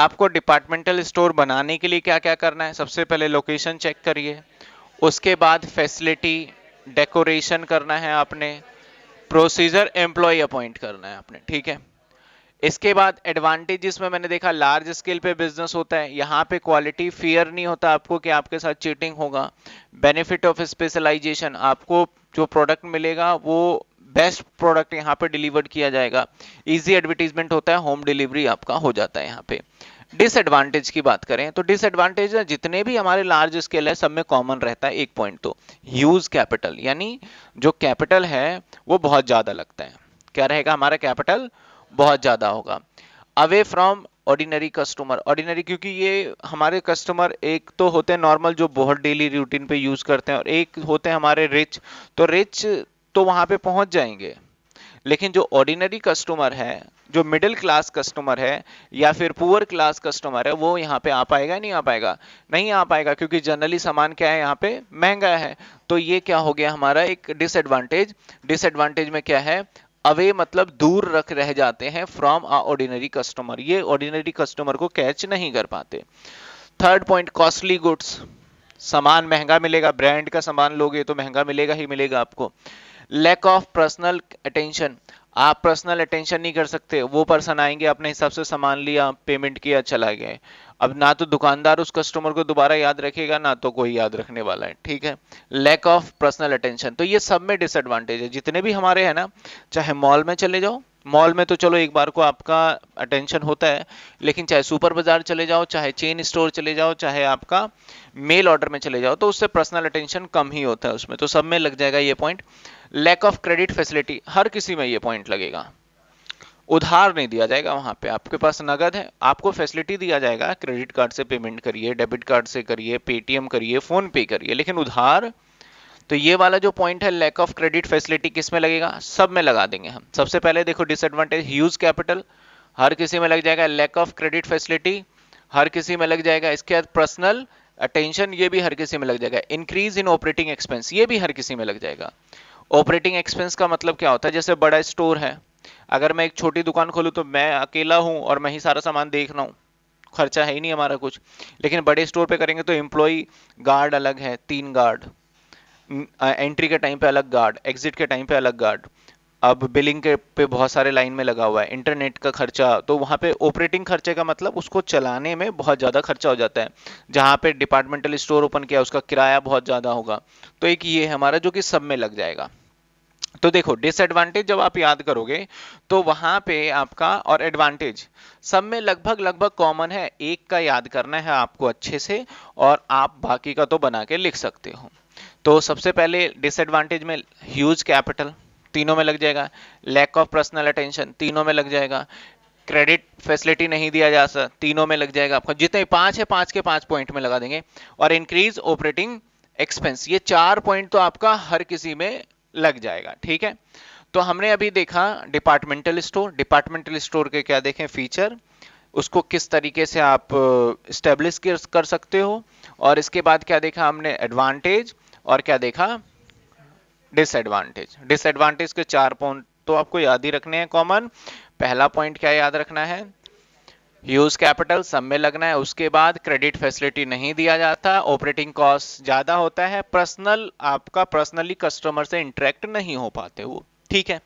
आपको departmental store बनाने के लिए क्या क्या करना है सबसे पहले लोकेशन चेक करिए उसके बाद फैसिलिटी डेकोरेशन करना है आपने प्रोसीजर एम्प्लॉय अपॉइंट करना है आपने ठीक है इसके बाद एडवांटेज में मैंने देखा लार्ज स्केल पे बिजनेस होता है यहाँ पे क्वालिटी फियर नहीं होता आपको कि आपके साथ चीटिंग होगा बेनिफिट ऑफ स्पेशलाइजेशन आपको जो प्रोडक्ट मिलेगा वो बेस्ट प्रोडक्ट यहाँ पे डिलीवर्ड किया जाएगा इजी एडवर्टीजमेंट होता है होम डिलीवरी आपका हो जाता है यहाँ पे डिसएडवांटेज की बात करें तो डिसएडवांटेज जितने भी हमारे लार्ज स्केल है सब में कॉमन रहता है एक पॉइंट तो ह्यूज कैपिटल यानी जो कैपिटल है वो बहुत ज़्यादा लगता है क्या रहेगा हमारा कैपिटल बहुत ज़्यादा होगा away from ordinary customer ordinary क्योंकि ये हमारे कस्टमर एक तो होते हैं नॉर्मल जो बहुत डेली रूटीन पे यूज़ करते हैं और एक होते हैं हमारे रिच तो रिच तो वहां पे पहुंच जाएंगे लेकिन जो ऑर्डिनरी कस्टमर है जो मिडिल क्लास कस्टमर है या फिर पुअर क्लास कस्टमर है वो यहाँ पे आ पाएगा नहीं आ पाएगा नहीं आ पाएगा क्योंकि जनरली सामान क्या है यहाँ पे महंगा है तो ये क्या हो गया हमारा एक डिसएडवांटेज डिसएडवांटेज में क्या है अवे मतलब दूर रख रह जाते हैं फ्रॉम आ ऑर्डिनरी कस्टमर ये ऑर्डिनरी कस्टमर को कैच नहीं कर पाते थर्ड पॉइंट कॉस्टली गुड्स सामान महंगा मिलेगा ब्रांड का सामान लोगे तो महंगा मिलेगा ही मिलेगा आपको लैक ऑफ पर्सनल अटेंशन आप पर्सनल अटेंशन नहीं कर सकते वो पर्सन आएंगे अपने हिसाब से सामान लिया पेमेंट किया चला गया अब ना तो दुकानदार उस कस्टमर को दोबारा याद रखेगा ना तो कोई याद रखने वाला है ठीक है लैक ऑफ पर्सनल अटेंशन तो ये सब में डिसएडवांटेज है जितने भी हमारे हैं ना चाहे मॉल में चले जाओ मॉल में तो चलो एक बार को आपका अटेंशन होता है लेकिन चाहे सुपर बाजार चले जाओ चाहे चेन स्टोर चले जाओ चाहे आपका मेल ऑर्डर में चले जाओ तो उससे पर्सनल अटेंशन कम ही होता है उसमें तो सब में लग जाएगा ये point lack of credit facility हर किसी में ये पॉइंट लगेगा उधार नहीं दिया जाएगा वहां पे आपके पास नगद है आपको फैसिलिटी दिया जाएगा क्रेडिट कार्ड से पेमेंट करिए डेबिट कार्ड से करिए पेटीएम करिए फोन पे करिए लेकिन उधार तो ये वाला जो पॉइंट है लैक ऑफ क्रेडिट फैसिलिटी किस में लगेगा सब में लगा देंगे हम सबसे पहले देखो डिसएडवांटेज ह्यूज कैपिटल हर किसी में लग जाएगा लैक ऑफ क्रेडिट फैसिलिटी हर किसी में लग जाएगा इसके बाद पर्सनल अटेंशन ये भी हर किसी में लग जाएगा इंक्रीज इन ऑपरेटिंग एक्सपेंस ये भी हर किसी में लग जाएगा ऑपरेटिंग एक्सपेंस का मतलब क्या होता है जैसे बड़ा स्टोर है अगर मैं एक छोटी दुकान खोलूँ तो मैं अकेला हूँ और मैं ही सारा सामान देख रहा हूँ खर्चा है ही नहीं हमारा कुछ लेकिन बड़े स्टोर पे करेंगे तो एम्प्लॉय गार्ड अलग है तीन गार्ड एंट्री के टाइम पे अलग गार्ड एग्जिट के टाइम पे अलग गार्ड अब बिलिंग के पे बहुत सारे लाइन में लगा हुआ है इंटरनेट का खर्चा तो वहाँ पे ऑपरेटिंग खर्चे का मतलब उसको चलाने में बहुत ज़्यादा खर्चा हो जाता है जहाँ पे डिपार्टमेंटल स्टोर ओपन किया उसका किराया बहुत ज़्यादा होगा तो एक ये हमारा जो कि सब में लग जाएगा तो देखो डिसएडवांटेज जब आप याद करोगे तो वहां पे आपका और एडवांटेज सब में लगभग लगभग कॉमन है एक का याद करना है आपको अच्छे से और आप बाकी का तो बना के लिख सकते हो तो सबसे पहले डिसएडवांटेज में ह्यूज कैपिटल तीनों में लग जाएगा लैक ऑफ पर्सनल अटेंशन तीनों में लग जाएगा क्रेडिट फैसिलिटी नहीं दिया जा सकता तीनों में लग जाएगा आपका जितने पांच है पांच के पांच पॉइंट में लगा देंगे और इंक्रीज ऑपरेटिंग एक्सपेंस ये चार पॉइंट तो आपका हर किसी में लग जाएगा ठीक है तो हमने अभी देखा डिपार्टमेंटल स्टोर डिपार्टमेंटल स्टोर के क्या देखें फीचर उसको किस तरीके से आप uh, स्टेब्लिश कर सकते हो और इसके बाद क्या देखा हमने एडवांटेज और क्या देखा डिसएडवांटेज डिसएडवांटेज के चार पॉइंट तो आपको याद ही रखने हैं कॉमन पहला पॉइंट क्या याद रखना है यूज कैपिटल सब में लगना है उसके बाद क्रेडिट फैसिलिटी नहीं दिया जाता ऑपरेटिंग कॉस्ट ज़्यादा होता है पर्सनल आपका पर्सनली कस्टमर से इंटरेक्ट नहीं हो पाते वो ठीक है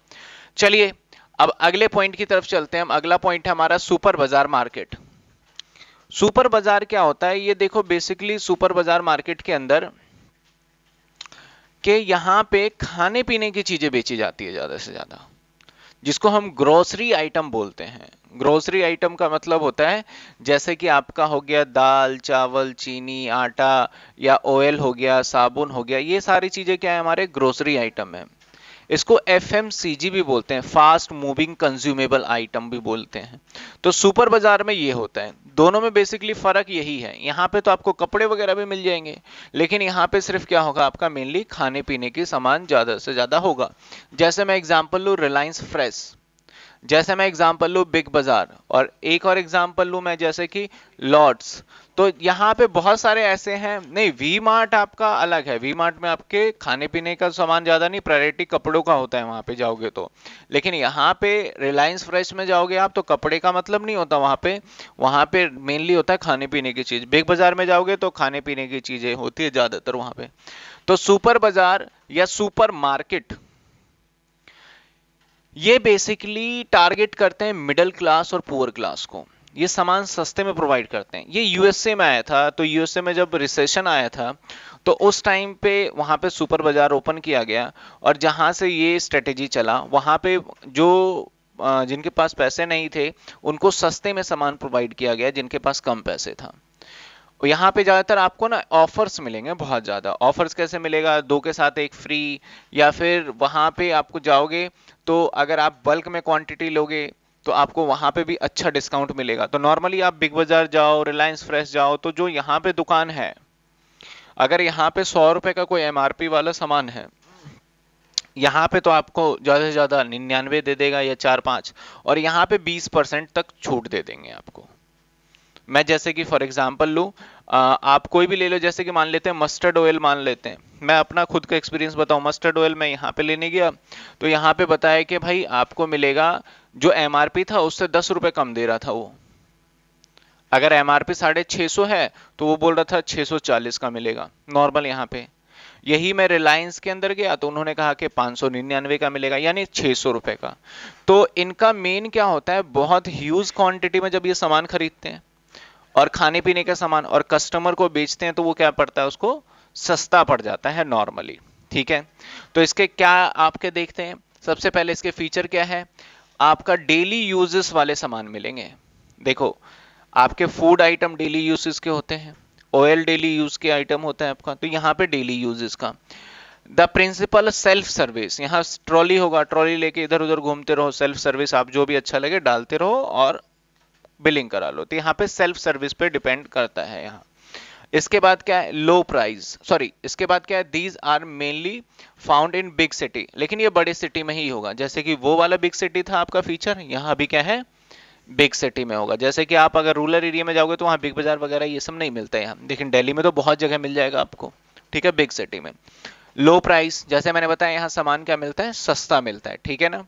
चलिए अब अगले पॉइंट की तरफ चलते हैं हम अगला पॉइंट है हमारा सुपर बाजार मार्केट सुपर बाजार क्या होता है ये देखो बेसिकली सुपर बाजार मार्केट के अंदर कि यहाँ पे खाने पीने की चीज़ें बेची जाती है ज़्यादा से ज़्यादा जिसको हम ग्रोसरी आइटम बोलते हैं ग्रोसरी आइटम का मतलब होता है जैसे कि आपका हो गया दाल चावल चीनी आटा या ऑयल हो गया साबुन हो गया ये सारी चीज़ें क्या है हमारे ग्रोसरी आइटम है इसको एफ भी बोलते हैं फास्ट मूविंग कंज्यूमेबल आइटम भी बोलते हैं तो सुपर बाजार में ये होता है दोनों में बेसिकली फ़र्क यही है यहाँ पे तो आपको कपड़े वगैरह भी मिल जाएंगे लेकिन यहाँ पे सिर्फ क्या होगा आपका मेनली खाने पीने के सामान ज़्यादा से ज़्यादा होगा जैसे मैं एग्जाम्पल लू रिलायंस फ्रेश जैसे मैं एग्जाम्पल लू बिग बाज़ार और एक और एग्जाम्पल लू मैं जैसे कि लॉर्ड्स तो यहाँ पे बहुत सारे ऐसे हैं नहीं वी मार्ट आपका अलग है वी मार्ट में आपके खाने पीने का सामान ज़्यादा नहीं प्रायोरिटी कपड़ों का होता है वहां पे जाओगे तो लेकिन यहाँ पे रिलायंस फ्रेश में जाओगे आप तो कपड़े का मतलब नहीं होता वहां पे वहां पे मेनली होता है खाने पीने की चीज़ बिग बाज़ार में जाओगे तो खाने पीने की चीज़ें होती है ज़्यादातर वहां पे तो सुपर बाज़ार या सुपर मार्केट ये बेसिकली टारगेट करते हैं मिडिल क्लास और पुअर क्लास को ये सामान सस्ते में प्रोवाइड करते हैं ये यूएसए में आया था तो यूएसए में जब रिसेशन आया था तो उस टाइम पे वहाँ पे सुपर बाजार ओपन किया गया और जहाँ से ये स्ट्रेटेजी चला वहाँ पे जो जिनके पास पैसे नहीं थे उनको सस्ते में सामान प्रोवाइड किया गया जिनके पास कम पैसे था यहाँ पे ज़्यादातर आपको ना ऑफर्स मिलेंगे बहुत ज़्यादा ऑफर्स कैसे मिलेगा दो के साथ एक फ्री या फिर वहाँ पे आपको जाओगे तो अगर आप बल्क में क्वांटिटी लोगे तो आपको वहां पे भी अच्छा डिस्काउंट मिलेगा तो नॉर्मली आप बिग बाज़ार जाओ रिलायंस फ्रेश जाओ तो जो यहाँ पे दुकान है अगर यहाँ पे सौ रुपए का कोई एम वाला सामान है यहाँ पे तो आपको ज़्यादा से ज़्यादा निन्यानवे दे देगा या चार पांच और यहाँ पे बीस परसेंट तक छूट दे देंगे आपको मैं जैसे कि फॉर एग्जाम्पल लू आप कोई भी ले लो जैसे कि मान लेते हैं मस्टर्ड ऑयल मान लेते हैं मैं अपना खुद का एक्सपीरियंस बताऊ मस्टर्ड ऑयल मैं यहाँ पे लेने गया तो यहाँ पे बताया कि भाई आपको मिलेगा जो एमआरपी था उससे दस रुपए कम दे रहा था वो अगर एमआरपी साढ़े छः सौ है तो वो बोल रहा था चालीस का मिलेगा नॉर्मल यहाँ पे यही मैं रिलायंस के अंदर गया तो उन्होंने कहा कि निन्यानवे का मिलेगा यानी छः सौ का तो इनका मेन क्या होता है बहुत ह्यूज क्वांटिटी में जब ये सामान खरीदते हैं और खाने पीने का सामान और कस्टमर को बेचते हैं तो वो क्या पड़ता है उसको सस्ता पड़ जाता है नॉर्मली ठीक है तो इसके क्या आपके देखते हैं सबसे पहले इसके फीचर क्या है आपका डेली यूजेस वाले सामान मिलेंगे देखो आपके फूड आइटम डेली यूजेस के होते हैं ऑयल डेली यूज के आइटम होता है आपका तो यहाँ पे डेली यूजेस का द प्रिंसिपल सेल्फ सर्विस यहाँ ट्रॉली होगा ट्रॉली लेके इधर उधर घूमते रहो सेल्फ सर्विस आप जो भी अच्छा लगे डालते रहो और बिलिंग करा लो तो यहाँ पे सेल्फ सर्विस पे डिपेंड करता है यहाँ इसके बाद क्या है लो प्राइस सॉरी इसके बाद क्या है these are mainly found in big city लेकिन ये बड़े सिटी में ही होगा जैसे कि वो वाला बिग सिटी था आपका फीचर यहाँ भी क्या है बिग सिटी में होगा जैसे कि आप अगर रूरल एरिया में जाओगे तो वहाँ बिग बाजार वगैरह ये सब नहीं मिलता है यहाँ लेकिन डेली में तो बहुत जगह मिल जाएगा आपको ठीक है बिग सिटी में लो प्राइस जैसे मैंने बताया यहाँ सामान क्या मिलता है सस्ता मिलता है ठीक है ना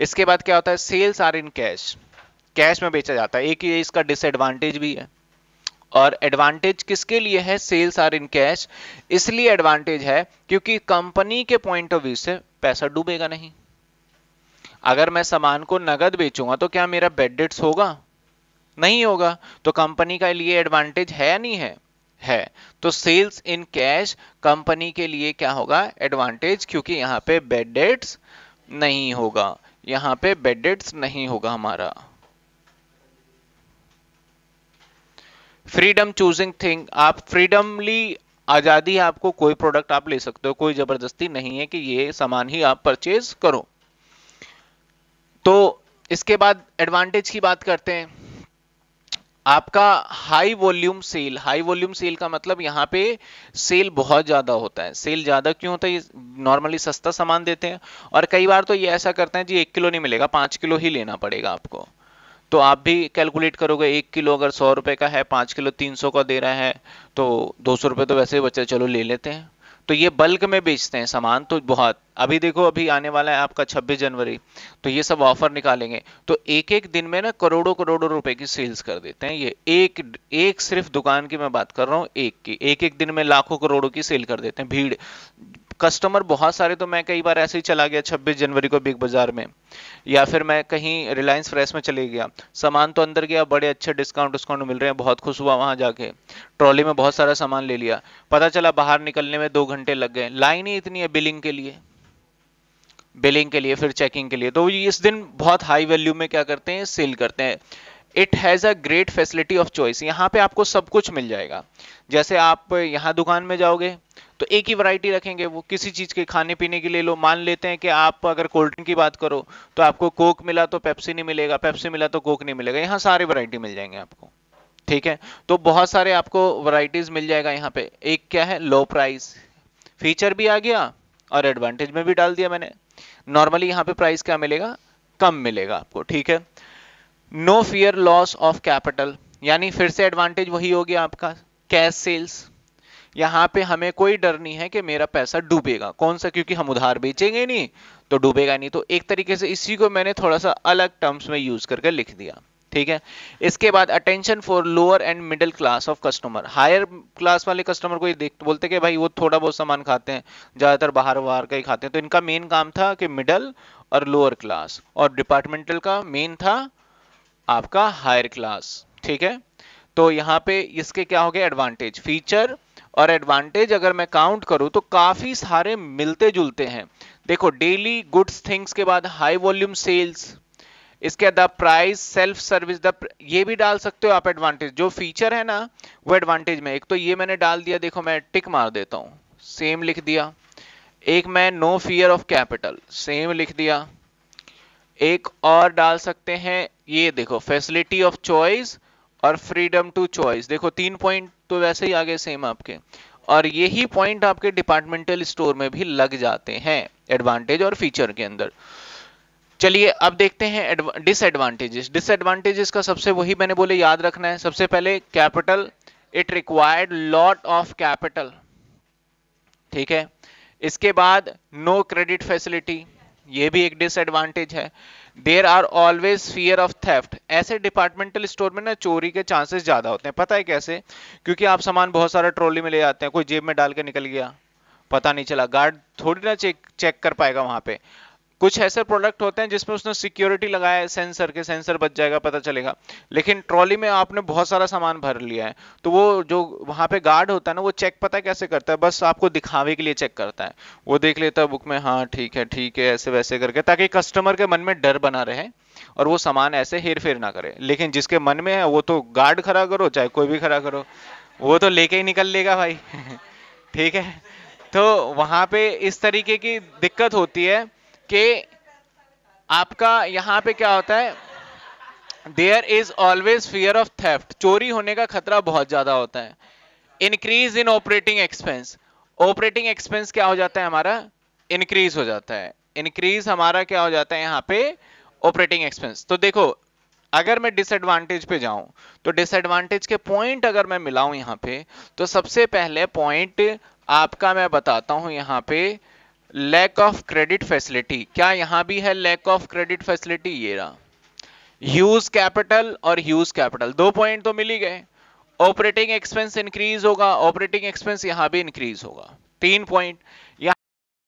इसके बाद क्या होता है sales are in cash cash में बेचा जाता है एक ये इसका डिसएडवांटेज भी है और एडवांटेज किसके लिए है सेल्स आर इन कैश इसलिए एडवांटेज है क्योंकि कंपनी के पॉइंट ऑफ व्यू से पैसा डूबेगा नहीं अगर मैं सामान को नगद बेचूंगा तो क्या मेरा बेड डेट्स होगा नहीं होगा तो कंपनी का लिए एडवांटेज है या नहीं है है तो सेल्स इन कैश कंपनी के लिए क्या होगा एडवांटेज क्योंकि यहां पे बेड डेट्स नहीं होगा यहां पे बेड डेट्स नहीं होगा हमारा फ्रीडम चूजिंग थिंग आप फ्रीडमली आज़ादी है आपको कोई प्रोडक्ट आप ले सकते हो कोई ज़बरदस्ती नहीं है कि ये सामान ही आप परचेज करो तो इसके बाद एडवांटेज की बात करते हैं आपका high volume sale high volume sale का मतलब यहाँ पे सेल बहुत ज़्यादा होता है सेल ज़्यादा क्यों होता है ये नॉर्मली सस्ता सामान देते हैं और कई बार तो ये ऐसा करते हैं जी एक किलो नहीं मिलेगा पांच किलो ही लेना पड़ेगा आपको तो आप भी कैलकुलेट करोगे एक किलो अगर सौ रुपए का है पांच किलो तीन सौ का दे रहा है तो दो सौ रुपये तो वैसे ही बच्चा चलो ले लेते हैं तो ये बल्क में बेचते हैं सामान तो बहुत अभी देखो अभी आने वाला है आपका छब्बीस जनवरी तो ये सब ऑफर निकालेंगे तो एक एक दिन में ना करोड़ों करोड़ों रुपए की सेल्स कर देते हैं ये एक एक सिर्फ दुकान की मैं बात कर रहा हूँ एक की एक एक दिन में लाखों करोड़ों की सेल कर देते हैं भीड़ कस्टमर बहुत सारे तो मैं कई बार ऐसे ही चला गया 26 जनवरी को बिग बाजार में या फिर मैं कहीं रिलायंस फ्रेश में चले गया सामान तो अंदर गया बड़े अच्छे डिस्काउंट डिस्काउंट मिल रहे हैं बहुत खुश हुआ वहां जाके ट्रॉली में बहुत सारा सामान ले लिया पता चला बाहर निकलने में दो घंटे लग गए लाइन ही इतनी है बिलिंग के लिए बिलिंग के लिए फिर चेकिंग के लिए तो इस दिन बहुत हाई वैल्यू में क्या करते हैं सेल करते हैं it has a great facility of choice यहाँ पे आपको सब कुछ मिल जाएगा जैसे आप यहाँ दुकान में जाओगे तो एक ही वैरायटी रखेंगे वो किसी चीज़ के खाने पीने के लिए लो मान लेते हैं कि आप अगर कोल्ड ड्रिंक की बात करो तो आपको कोक मिला तो पेप्सी नहीं मिलेगा पेप्सी मिला तो कोक नहीं मिलेगा यहाँ सारे वैरायटी मिल जाएंगे आपको ठीक है तो बहुत सारे आपको वैरायटीज मिल जाएगा यहाँ पे एक क्या है लो प्राइस फीचर भी आ गया और एडवांटेज में भी डाल दिया मैंने नॉर्मली यहाँ पे प्राइस क्या मिलेगा कम मिलेगा आपको ठीक है no fear loss of capital यानी फिर से एडवांटेज वही हो गया आपका कैश सेल्स यहां पे हमें कोई डर नहीं है कि मेरा पैसा डूबेगा कौन सा क्योंकि हम उधार बेचेंगे नहीं तो डूबेगा नहीं तो एक तरीके से इसी को मैंने थोड़ा सा अलग टर्म्स में यूज करके लिख दिया ठीक है इसके बाद attention for lower end middle class of customer higher class वाले कस्टमर को ये देख बोलते कि भाई वो थोड़ा बहुत सामान खाते हैं ज़्यादातर बाहर वाहर का ही खाते हैं तो इनका मेन काम था कि मिडल और लोअर क्लास और डिपार्टमेंटल का मेन था आपका हायर क्लास ठीक है तो यहाँ पे इसके क्या हो गए एडवांटेज फीचर और एडवांटेज अगर मैं काउंट करूं तो काफ़ी सारे मिलते जुलते हैं देखो डेली गुड्स थिंग्स के बाद हाई वॉल्यूम सेल्स इसके the price self service the ये भी डाल सकते हो आप एडवांटेज जो फीचर है ना वो एडवांटेज में एक तो ये मैंने डाल दिया देखो मैं टिक मार देता हूं सेम लिख दिया एक मैं no fear of capital same लिख दिया एक और डाल सकते हैं ये देखो फैसिलिटी ऑफ चॉइस और फ्रीडम टू चॉइस देखो तीन पॉइंट तो वैसे ही आगे सेम आपके और यही पॉइंट आपके डिपार्टमेंटल स्टोर में भी लग जाते हैं एडवांटेज और फीचर के अंदर चलिए अब देखते हैं डिसएडवांटेजेस डिसएडवांटेजेस का सबसे वही मैंने बोले याद रखना है सबसे पहले capital it required lot of capital ठीक है इसके बाद नो क्रेडिट फैसिलिटी ये भी एक डिसएडवांटेज है there are always fear of theft ऐसे डिपार्टमेंटल स्टोर में ना चोरी के चांसेस ज़्यादा होते हैं पता है कैसे क्योंकि आप सामान बहुत सारा ट्रॉली में ले जाते हैं कोई जेब में डाल के निकल गया पता नहीं चला गार्ड थोड़ी ना चेक चेक कर पाएगा वहां पे कुछ ऐसे प्रोडक्ट होते हैं जिसमें उसने सिक्योरिटी लगाया है सेंसर के सेंसर बच जाएगा पता चलेगा लेकिन ट्रॉली में आपने बहुत सारा सामान भर लिया है तो वो जो वहां पे गार्ड होता है ना वो चेक पता है कैसे करता है बस आपको दिखावे के लिए चेक करता है वो देख लेता है बुक में हाँ ठीक है ठीक है ऐसे वैसे करके ताकि कस्टमर के मन में डर बना रहे और वो सामान ऐसे हेर फेर ना करे लेकिन जिसके मन में है वो तो गार्ड खड़ा करो चाहे कोई भी खड़ा करो वो तो लेके ही निकल लेगा भाई ठीक है तो वहां पे इस तरीके की दिक्कत होती है कि आपका यहां पे क्या होता है there is always fear of theft चोरी होने का खतरा बहुत ज्यादा होता है increase in operating expense operating expense क्या हो जाता है हमारा इंक्रीज हो जाता है इंक्रीज हमारा क्या हो जाता है यहां पे ऑपरेटिंग एक्सपेंस तो देखो अगर मैं डिसएडवांटेज पे जाऊं तो डिसएडवांटेज के पॉइंट अगर मैं मिलाऊं यहां पे तो सबसे पहले पॉइंट आपका मैं बताता हूं यहां पे लैक ऑफ क्रेडिट फैसिलिटी क्या यहां भी है लैक ऑफ क्रेडिट फैसिलिटी ये रहा ह्यूज कैपिटल और यूज कैपिटल दो पॉइंट तो मिल ही गए ऑपरेटिंग एक्सपेंस इंक्रीज होगा ऑपरेटिंग एक्सपेंस यहां भी इंक्रीज होगा तीन पॉइंट